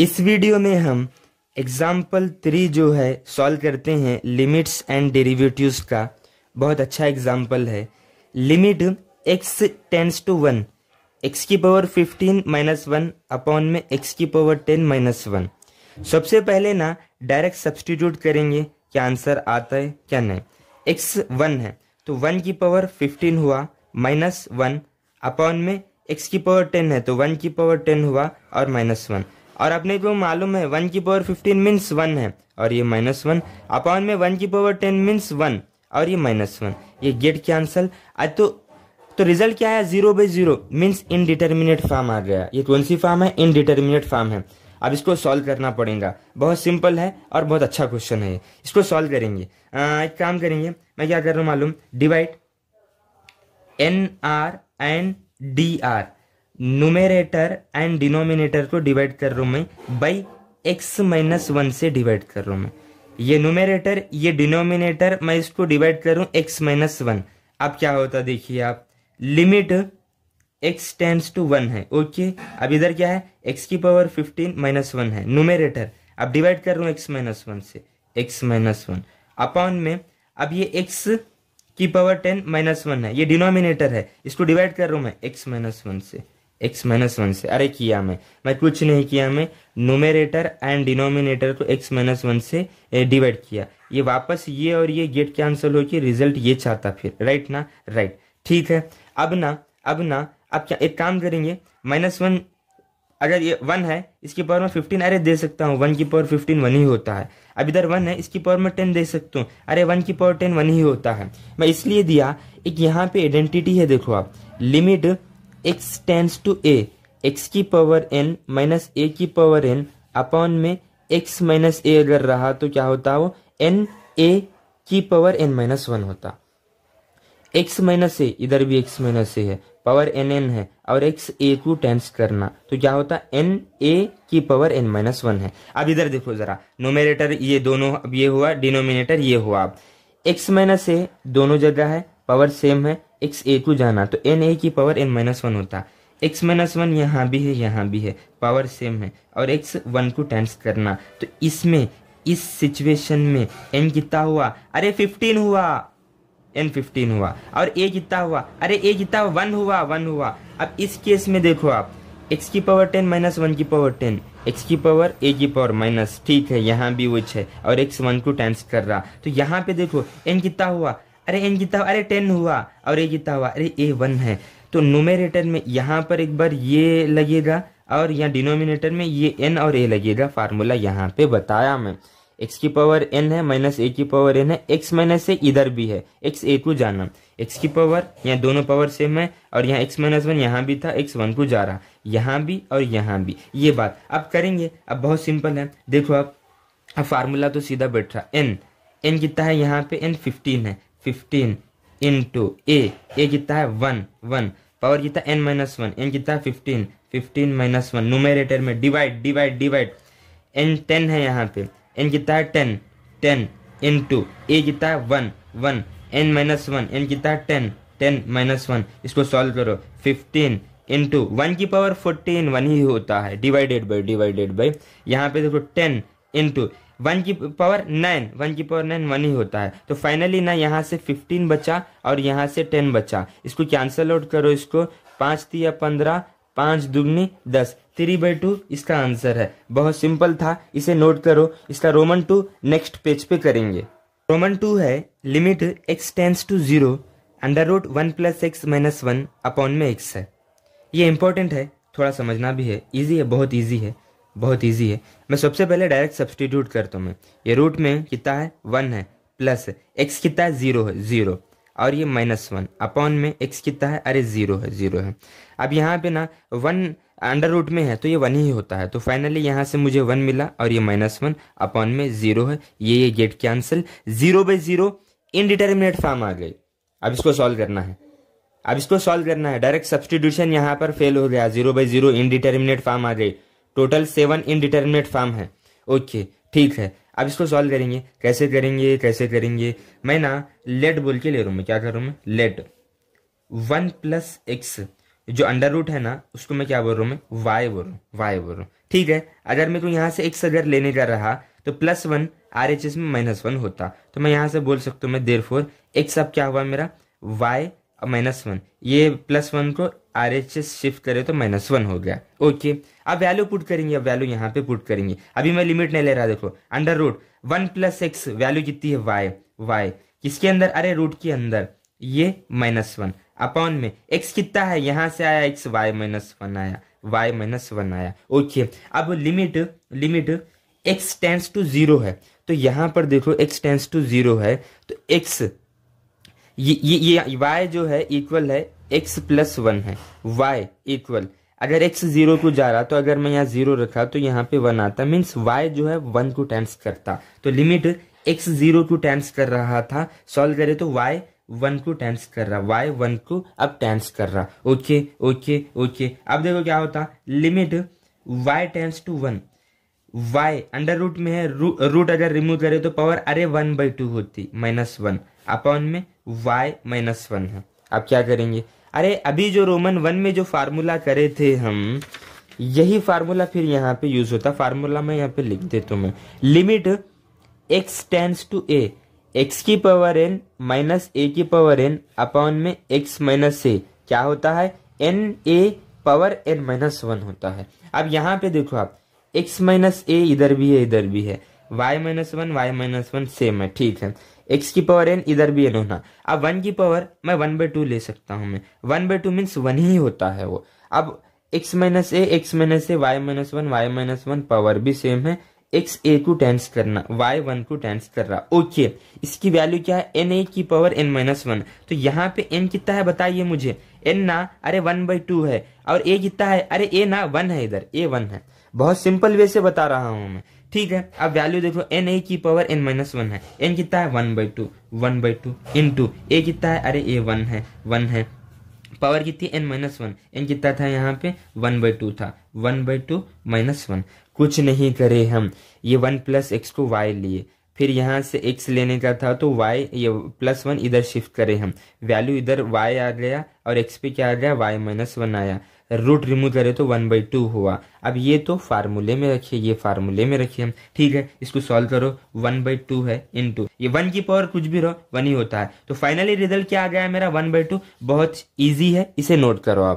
इस वीडियो में हम एग्ज़ाम्पल थ्री जो है सॉल्व करते हैं लिमिट्स एंड डेरिवेटिव्स का बहुत अच्छा एग्ज़ाम्पल है limit x tends to one x की power fifteen minus one upon में एक्स की पावर टेन माइनस वन सबसे पहले ना डायरेक्ट सब्सटीट्यूट करेंगे क्या आंसर आता है क्या नहीं एक्स वन है तो वन की पावर फिफ्टीन हुआ माइनस वन अपॉन में एक्स की पावर टेन है तो वन की पावर टेन हुआ और माइनस वन और अपने को मालूम है वन की पावर फिफ्टीन मीन्स वन है और ये माइनस वन अपॉन में वन की पावर टेन मीन्स वन और ये माइनस वन ये गेट कैंसल आज तो तो रिजल्ट क्या है zero by zero means indeterminate form आ गया ये कौन सी फार्म है इनडिटर्मिनेट फार्म है अब इसको सॉल्व करना पड़ेगा बहुत सिंपल है और बहुत अच्छा क्वेश्चन है इसको सॉल्व करेंगे आ, एक काम करेंगे मैं क्या कर रहा हूँ मालूम divide N R N D R numerator and denominator को डिवाइड कर रहा हूँ मैं बाई एक्स माइनस वन से डिवाइड कर रहा हूँ मैं ये नुमेरेटर ये डिनोमिनेटर मैं इसको डिवाइड करूँ एक्स माइनस वन अब क्या होता देखिए आप limit x tends to one है ओके अब इधर क्या है एक्स की पावर फिफ्टीन माइनस वन है नुमेरेटर अब डिवाइड कर रहा हूँ एक्स माइनस वन से एक्स माइनस वन अपॉन में अब ये एक्स की पावर टेन माइनस वन है ये डिनोमिनेटर है इसको डिवाइड कर रहा हूँ मैं एक्स माइनस वन से एक्स माइनस वन से अरे किया मैं मैं कुछ नहीं किया मैं नोमेरेटर एंड डिनोमिनेटर को एक्स माइनस वन से डिवाइड किया ये वापस ये और ये गेट कैंसिल हो कि रिजल्ट ये चाहता फिर राइट ना राइट ठीक है अब ना अब ना अब क्या एक काम करेंगे माइनस वन अगर ये वन है इसकी पावर में फिफ्टीन अरे दे सकता हूँ वन की पावर फिफ्टीन वन ही होता है अब इधर वन है इसकी पावर में टेन दे सकता हूँ अरे वन की पावर टेन वन ही होता है मैं इसलिए दिया एक यहाँ पे आइडेंटिटी है देखो आप limit x tends to a x की पावर एन माइनस ए की पावर एन अपॉन में एक्स माइनस ए अगर रहा तो क्या होता वो एन ए की पावर एन माइनस वन होता एक्स माइनस ए इधर भी एक्स माइनस ए है पावर एन एन है और एक्स ए को टेंस करना तो क्या होता एन ए की पावर एन माइनस वन है अब इधर देखो जरा नोमिनेटर ये दोनों अब ये हुआ डिनोमिनेटर ये हुआ अब एक्स माइनस ए दोनों जगह है पावर सेम है एक्स ए को जाना तो एन ए की पावर एन माइनस वन होता एक्स माइनस वन यहाँ भी है यहाँ भी है पावर सेम है और एक्स वन को टाइम्स करना तो इसमें इस सिचुएशन में एन कितना हुआ अरे फिफ्टीन हुआ एन फिफ्टीन हुआ और ए कितना हुआ अरे ए कितना वन हुआ वन हुआ अब इस केस में देखो आप एक्स की पावर टेन माइनस वन की पावर टेन एक्स की पावर ए की पावर माइनस ठीक है यहाँ भी वो है और एक्स वन को टाइम्स कर रहा तो यहाँ पे देखो एन कितना हुआ अरे एन जीता हुआ अरे टेन हुआ और ए जीता हुआ अरे ए वन है तो नोमिनेटर में यहाँ पर एक बार ये लगेगा और यहाँ डिनोमिनेटर में ये एन और ए लगेगा फार्मूला यहाँ पे बताया मैं एक्स की पावर एन है माइनस ए की पावर एन है एक्स माइनस ए इधर भी है एक्स ए को जाना एक्स की पावर यहाँ दोनों पावर सेम है और यहाँ एक्स माइनस वन यहाँ भी था एक्स वन को जा रहा यहाँ भी और यहाँ भी ये बात अब करेंगे अब बहुत सिंपल है देखो आप अब फार्मूला तो सीधा बैठ रहा एन एन कितना है यहाँ पे एन फिफ्टीन है fifteen into a a कितना है वन वन पावर कितना एन माइनस वन एन कितना है fifteen fifteen minus one numerator में divide divide divide n ten है यहाँ पे एन कितना है ten ten into a कितना है one one n minus one n कितना है टेन टेन माइनस वन इसको सॉल्व करो फिफ्टीन इंटू वन की पावर फोर्टीन वन ही होता है डिवाइडेड बाई डिवाइडेड बाई यहाँ पे देखो टेन इंटू वन की पावर नाइन वन की पावर नाइन वन ही होता है तो फाइनली ना यहाँ से फिफ्टीन बचा और यहाँ से टेन बचा इसको कैंसल आउट करो इसको पाँच या पंद्रह पाँच दुगनी दस थ्री बाई टू इसका आंसर है बहुत सिंपल था इसे नोट करो इसका रोमन टू नेक्स्ट पेज पे करेंगे रोमन टू है limit x tends to zero under root one plus x minus one upon में एक्स है ये इंपॉर्टेंट है थोड़ा समझना भी है इजी है बहुत इजी है बहुत इजी है मैं सबसे पहले डायरेक्ट सब्सटीट्यूट करता हूँ मैं ये रूट में कितना है वन है प्लस एक्स कितना है ज़ीरो है ज़ीरो और ये माइनस वन अपॉन में एक्स कितना है अरे ज़ीरो है ज़ीरो है अब यहाँ पे ना वन अंडर रूट में है तो ये वन ही होता है तो फाइनली यहाँ से मुझे वन मिला और ये माइनस वन अपॉन में ज़ीरो है ये ये get cancel zero by zero indeterminate form आ गई अब इसको सॉल्व करना है अब इसको सॉल्व करना है डायरेक्ट सब्सटीट्यूशन यहाँ पर फेल हो गया zero by zero indeterminate form आ गई टोटल सेवन इनडिटर्मिनेट फार्म है ओके ठीक है अब इसको सॉल्व करेंगे कैसे करेंगे कैसे करेंगे मैं ना लेट बोल के ले रहा मैं क्या कर रहा हूँ मैं लेट वन प्लस एक्स जो अंडर रूट है ना उसको मैं क्या बोल रहा हूँ मैं वाई बोल रहा हूँ वाई बोल रहा हूँ ठीक है अगर मेरे को यहाँ से एक्स अगर लेने का रहा तो plus one R H S में माइनस वन होता तो मैं यहाँ से बोल सकता हूँ मैं देर फोर एक्स अब क्या हुआ मेरा वाई माइनस वन ये प्लस वन को आर एच एस शिफ्ट करे तो माइनस वन हो गया ओके अब वैल्यू पुट करेंगे अब वैल्यू यहाँ पे पुट करेंगे अभी मैं लिमिट नहीं ले रहा देखो under root one plus x value कितनी है वाई वाई किसके अंदर अरे रूट के अंदर ये माइनस वन अपॉन में एक्स कितना है यहाँ से आया एक्स वाई माइनस वन आया वाई माइनस वन आया ओके अब limit limit x tends to zero है तो यहाँ पर देखो एक्स टेंस टू जीरो है तो एक्स ये ये वाई जो है इक्वल है एक्स प्लस वन है वाई इक्वल अगर एक्स जीरो को जा रहा तो अगर मैं यहाँ जीरो रखा तो यहाँ पे वन आता मीन्स वाई जो है वन को टेंस करता तो लिमिट एक्स जीरो को टेंस कर रहा था सॉल्व करे तो वाई वन को टेंस कर रहा वाई वन को अब टेंस कर रहा ओके ओके ओके अब देखो क्या होता limit y tends to one y under root में है रू, रूट अगर रिमूव करे तो पावर अरे वन बाई टू होती माइनस वन अपॉन में वाई माइनस वन है आप क्या करेंगे अरे अभी जो रोमन वन में जो फार्मूला करे थे हम यही फार्मूला फिर यहाँ पे यूज होता फार्मूला मैं यहाँ पे लिख देता हूँ मैं limit x tends to a x की पावर एन माइनस ए की पावर एन अपॉन में एक्स माइनस ए क्या होता है n a power n minus one होता है अब यहाँ पे देखो आप एक्स माइनस ए इधर भी है इधर भी है y minus one y minus one same है ठीक है एक्स की पावर एन इधर भी एन होना अब वन की पावर मैं वन बाई टू ले सकता हूं मैं one by two means one ही होता है वो अब x minus a x minus a y minus one y minus one power भी सेम है एक्स ए को टेंस करना वाई वन को टेंस कर रहा ओके इसकी वैल्यू क्या है एन ए की पावर एन माइनस वन तो यहाँ पे एन कितना है बताइए मुझे एन ना अरे वन बाई टू है और ए कितना है अरे ए ना वन है इधर ए वन है बहुत सिंपल वे से बता रहा हूँ मैं ठीक है अब वैल्यू देखो एन ए की पावर एन माइनस वन है एन कितना है one by two one by two into a कितना है अरे ए वन है वन है पावर कितनी एन माइनस वन एन कितना था यहाँ पे वन बाई टू था one by two minus one कुछ नहीं करे हम ये वन प्लस एक्स को वाई लिए फिर यहाँ से एक्स लेने का था तो वाई ये प्लस वन इधर शिफ्ट करे हम वैल्यू इधर वाई आ गया और एक्स पे क्या आ गया वाई माइनस वन आया रूट रिमूव करें तो वन बाई टू हुआ अब ये तो फार्मूले में रखिए ये फार्मूले में रखिए हम ठीक है इसको सॉल्व करो वन बाई टू है इन टू ये वन की पावर कुछ भी रहो वन ही होता है तो फाइनली रिजल्ट क्या आ गया है मेरा वन बाई टू बहुत ईजी है इसे नोट करो आप